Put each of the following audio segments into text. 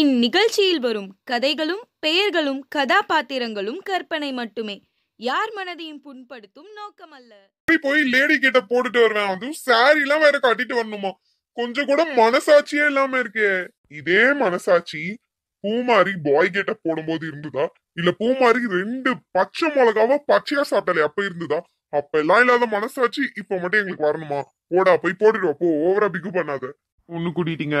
இந்நிகழ்ச்சியில் வரும் கதைகளும் பெயர்களும் கதாபாத்திரங்களும் கற்பனை மட்டுமே யார் மனதையும் புண்படுத்தும் நோக்கம் அல்ல போய் லேடி கிட்ட போட்டுட்டு வருவேன் அதுவும் சாரி எல்லாம் வேற கட்டிட்டு வரணுமா கொஞ்சம் கூட மனசாட்சியே இல்லாம இருக்கே இதே மனசாட்சி பூமாரி பாய் கேட்ட போடும்போது இருந்ததா இல்ல பூமாரி ரெண்டு பச்சை மிளகாவ பச்சையா சாப்பிட்டாலே அப்ப இருந்ததா அப்ப எல்லாம் இல்லாத மனசாட்சி இப்ப மட்டும் எங்களுக்கு வரணுமா போடா போய் போட்டுட்டு போ ஓவரா பிக்கு பண்ணாத ஒண்ணு கூட்டிட்டீங்க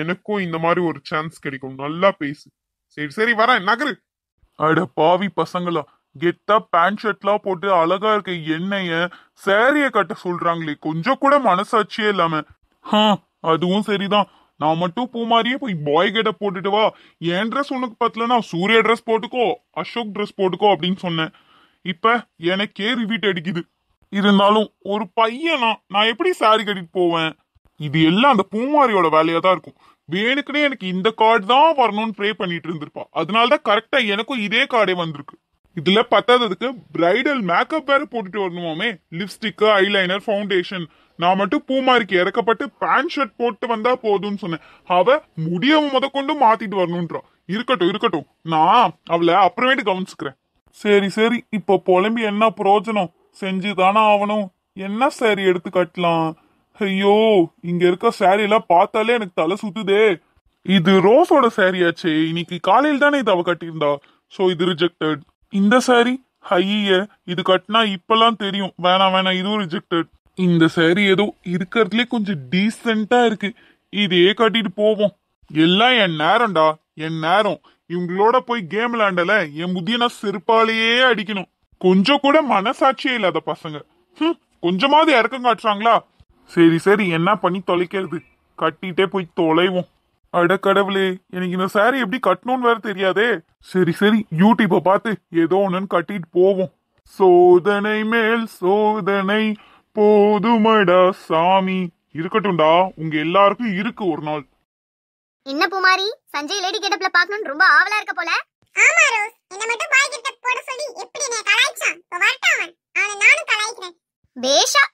எனக்கும் இந்த மாதிரி ஒரு சான்ஸ் கிடைக்கும் நல்லா பேசு சரி சரி வரேன் நகரு அட பாவி பசங்களா கெத்தா பேண்ட் ஷர்ட்லாம் போட்டு அழகா இருக்க என்னைய சேரிய கட்ட சொல்றாங்களே கொஞ்சம் கூட மனசாட்சியே இல்லாம அதுவும் சரிதான் நான் மட்டும் பூ மாதிரியே போய் பாய் கேட்ட போட்டுட்டு வா என் ட்ரெஸ் உனக்கு பத்தலன்னா சூரிய ட்ரெஸ் போட்டுக்கோ அசோக் ட்ரெஸ் போட்டுக்கோ அப்படின்னு சொன்னேன் இப்ப எனக்கே ரிவீட் அடிக்குது இருந்தாலும் ஒரு பையனா நான் எப்படி சாரி கட்டிட்டு போவேன் இது எல்லாம் அந்த பூமாரியோட வேலையா தான் இருக்கும் வேணுக்குனே எனக்கு இந்த கார்டு தான் வரணும்னு ப்ரே பண்ணிட்டு இருந்திருப்பா அதனாலதான் கரெக்டா எனக்கும் இதே கார்டே வந்திருக்கு இதுல பத்தாததுக்கு பிரைடல் மேக்கப் வேற போட்டுட்டு வரணுமாமே லிப்ஸ்டிக் ஐலைனர் ஃபவுண்டேஷன் நான் மட்டும் பூமாரிக்கு இறக்கப்பட்டு பேண்ட் ஷர்ட் போட்டு வந்தா போதும்னு சொன்னேன் அவ முடிய முத கொண்டு மாத்திட்டு வரணும்ன்றா இருக்கட்டும் இருக்கட்டும் நான் அவளை அப்புறமேட்டு கவனிச்சுக்கிறேன் சரி சரி இப்போ புலம்பி என்ன பிரயோஜனம் செஞ்சு தானே ஆகணும் என்ன சரி எடுத்து கட்டலாம் ஐயோ இங்க இருக்க சாரி எல்லாம் பார்த்தாலே எனக்கு தலை சுத்துதே இது ரோஸோட சாரியாச்சே இன்னைக்கு காலையில் தானே இது அவ கட்டியிருந்தா ஸோ இது ரிஜெக்டட் இந்த சாரி ஹைய இது கட்டினா இப்பெல்லாம் தெரியும் வேணாம் வேணாம் இதுவும் ரிஜெக்டட் இந்த சாரி ஏதோ இருக்கிறதுலே கொஞ்சம் டீசெண்டா இருக்கு இதையே கட்டிட்டு போவோம் எல்லாம் என் நேரம்டா என் நேரம் இவங்களோட போய் கேம் விளையாண்டல என் முதிய நான் செருப்பாலேயே அடிக்கணும் கொஞ்சம் கூட மனசாட்சியே இல்லாத பசங்க கொஞ்சமாவது இறக்கம் காட்டுறாங்களா சரி சரி என்ன பண்ணி தொலைக்கிறது கட்டிட்டே போய் தொலைவோம் அட கடவுளே எனக்கு இந்த சாரி எப்படி கட்டணும்னு வேற தெரியாதே சரி சரி யூடியூப்பை பார்த்து ஏதோ ஒன்றுன்னு கட்டிட்டு போவோம் சோதனை மேல் சோதனை போதுமடா சாமி இருக்கட்டும்டா உங்க எல்லாருக்கும் இருக்கு ஒரு நாள் என்ன பூமாரி சஞ்சய் லேடி கெட்டப்ல பாக்கணும் ரொம்ப ஆவலா இருக்க போல ஆமா ரோஸ் என்ன மட்டும் பாய் கிட்ட போட சொல்லி எப்படி நீ கலாய்ச்சான் இப்ப வரட்டான் அவன் நானும் கலாய்க்கிறேன் பேஷா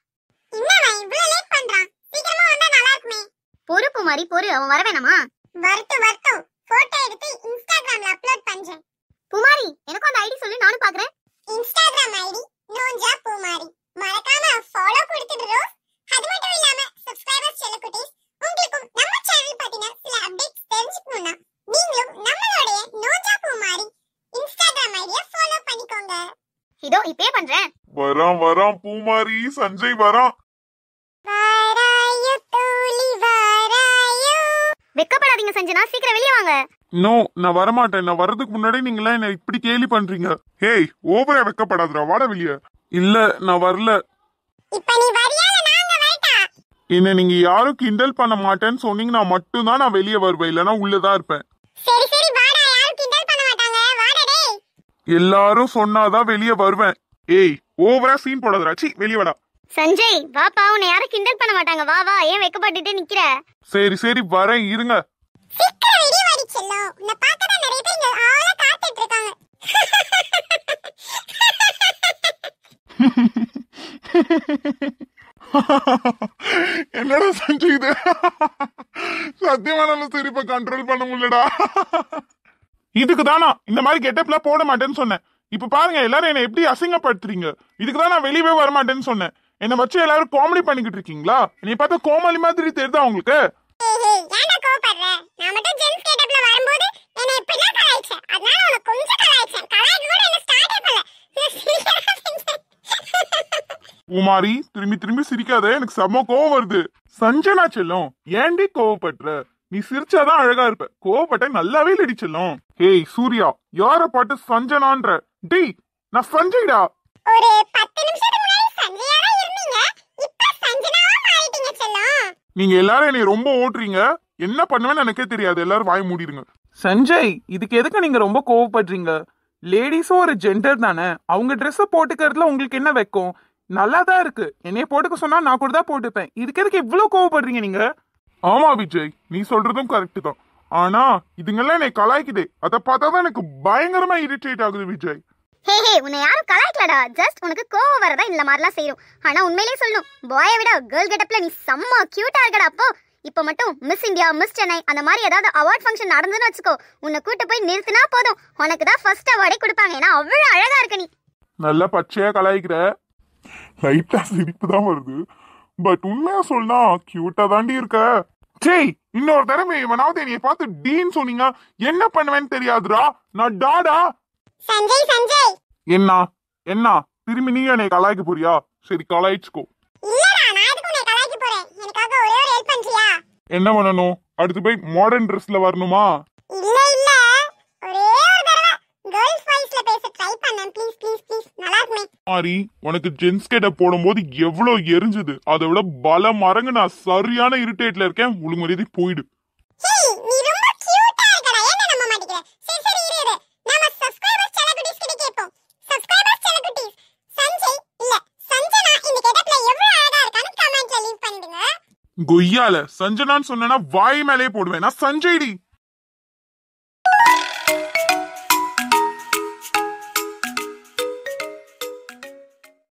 பொறு அவன் வர வேணாமா வரட்டும் போட்டோ எடுத்து இன்ஸ்டாகிராம்ல அப்லோட் பண்றேன் குமாரி எனக்கு அந்த ஐடி சொல்லு நானும் பாக்குறேன் இன்ஸ்டாகிராம் ஐடி நோஞ்சா குமாரி மறக்காம ஃபாலோ கொடுத்துடுறோ அது மட்டும் இல்லாம சப்ஸ்கிரைபர்ஸ் குட்டீஸ் உங்களுக்கும் நம்ம சேனல் பத்தின சில அப்டேட்ஸ் தெரிஞ்சுக்கணும்னா நீங்களும் நம்மளுடைய நோஞ்சா குமாரி இன்ஸ்டாகிராம் ஐடியை ஃபாலோ பண்ணிக்கோங்க இதோ இப்பே பண்றேன் வரான் வரான் பூமாரி சஞ்சய் வரான் வெக்கப்படாதீங்க சஞ்சனா சீக்கிரம் வெளியே வாங்க நோ நான் வரமாட்டேன் நான் வரதுக்கு முன்னாடி நீங்களா என்ன இப்படி கேலி பண்றீங்க ஹேய் ஓவரா வெக்கப்படாதடா வாட வெளிய இல்ல நான் வரல இப்போ நீ வரியா நாங்க வரட்டா இன்ன நீங்க யாரும் கிண்டல் பண்ண மாட்டேன்னு சொன்னீங்க நான் மட்டும் தான் நான் வெளிய வருவேன் இல்லனா உள்ள தான் இருப்பேன் சரி சரி வாடா யாரும் கிண்டல் பண்ண மாட்டாங்க வாடா டேய் எல்லாரும் சொன்னாதான் வெளிய வருவேன் ஏய் ஓவரா சீன் போடாதடா சீ வெளிய வாடா சஞ்சய் வாப்பா உன்னை யாரும் கிண்டல் பண்ண மாட்டாங்க வா வா ஏன் வெக்கப்பட்டுட்டு நிக்கிற சரி சரி வரேன் இருங்க சீக்கிரம் என்னடா சஞ்சய் இது சத்தியமா நான் சிரிப்பை கண்ட்ரோல் பண்ண முடியலடா இதுக்கு தானா இந்த மாதிரி கெட்டப்லாம் போட மாட்டேன்னு சொன்னேன் இப்ப பாருங்க எல்லாரும் என்ன எப்படி அசிங்கப்படுத்துறீங்க இதுக்கு தான் நான் வெளியவே வர மாட்டேன்னு சொன்னேன் என்ன வச்சு எல்லாரும் காமெடி பண்ணிக்கிட்டு இருக்கீங்களா நீ பார்த்தா கோமாளி மாதிரி தெரியுதா உங்களுக்கு உமாரி திரும்பி திரும்பி சிரிக்காத எனக்கு செம கோவம் வருது சஞ்சனா செல்லும் ஏண்டி கோவப்படுற நீ சிரிச்சாதான் அழகா இருப்ப கோவப்பட்ட நல்லாவே இல்லடி செல்லும் ஏய் சூர்யா யார பாட்டு சஞ்சனான்ற டேய் நான் சஞ்சய்டா நீங்க எல்லாரும் என்னை ரொம்ப ஓட்டுறீங்க என்ன பண்ணுவேன்னு எனக்கே தெரியாது எல்லாரும் வாய் மூடிடுங்க சஞ்சய் இதுக்கு எதுக்கு நீங்க ரொம்ப கோவப்படுறீங்க லேடிஸும் ஒரு ஜெண்டர் தானே அவங்க ட்ரெஸ் போட்டுக்கிறதுல உங்களுக்கு என்ன வைக்கும் நல்லா தான் இருக்கு என்னைய போட்டுக்க சொன்னா நான் கூட தான் போட்டுப்பேன் இதுக்கு எதுக்கு இவ்வளவு கோவப்படுறீங்க நீங்க ஆமா விஜய் நீ சொல்றதும் கரெக்ட் தான் ஆனா இதுங்கெல்லாம் என்னை கலாய்க்குது அதை பார்த்தா தான் எனக்கு பயங்கரமா இரிட்டேட் ஆகுது விஜய் ஹே ஹே உன்னை யாரும் கலாய்க்கலடா ஜஸ்ட் உனக்கு கோவம் வரதா இந்த மாதிரிலாம் செய்யும் ஆனா உண்மையிலேயே சொல்லணும் பாயை விட கேர்ள் கெட்டப்ல நீ செம்ம கியூட்டா இருக்கடா அப்போ இப்போ மட்டும் மிஸ் இந்தியா மிஸ் சென்னை அந்த மாதிரி ஏதாவது அவார்ட் ஃபங்க்ஷன் நடந்துன்னு வச்சுக்கோ உன்னை கூட்டு போய் நிறுத்தினா போதும் உனக்கு தான் ஃபர்ஸ்ட் அவார்டே கொடுப்பாங்க ஏன்னா அவ்வளோ அழகா இருக்க நீ நல்லா பச்சையா கலாய்க்கிற லைட்டா சிரிப்பு தான் வருது பட் உண்மையா சொன்னா கியூட்டா தாண்டி இருக்க சேய் இன்னொரு தடவை இவனாவது என்னைய பார்த்து டீன்னு சொன்னீங்க என்ன பண்ணுவேன்னு தெரியாதுடா நான் டாடா சஞ்சய் சஞ்சய் என்ன என்ன திரும்பி நீ என்னை கலாய்க்க போறியா சரி கலாய்ச்சுக்கோ என்ன பண்ணணும் அடுத்து போய் மாடர்ன் ட்ரெஸ்ல வரணுமா இல்ல இல்ல ஒரே ஒரு தடவை கேர்ள்ஸ் வாய்ஸ்ல பேச ட்ரை பண்ணேன் ப்ளீஸ் ப்ளீஸ் ப்ளீஸ் நல்லா இருக்குமே ஆரி உனக்கு ஜென்ஸ் கேட்ட போடும்போது எவ்வளவு எரிஞ்சது அதை விட பல மரங்கு நான் சரியான இரிட்டேட்ல இருக்கேன் ஒழுங்கு மரியாதை போயிடு கொய்யால சஞ்சனான்னு சொன்னா வாய் மேலேயே போடுவேன் நான் சஞ்சய்டி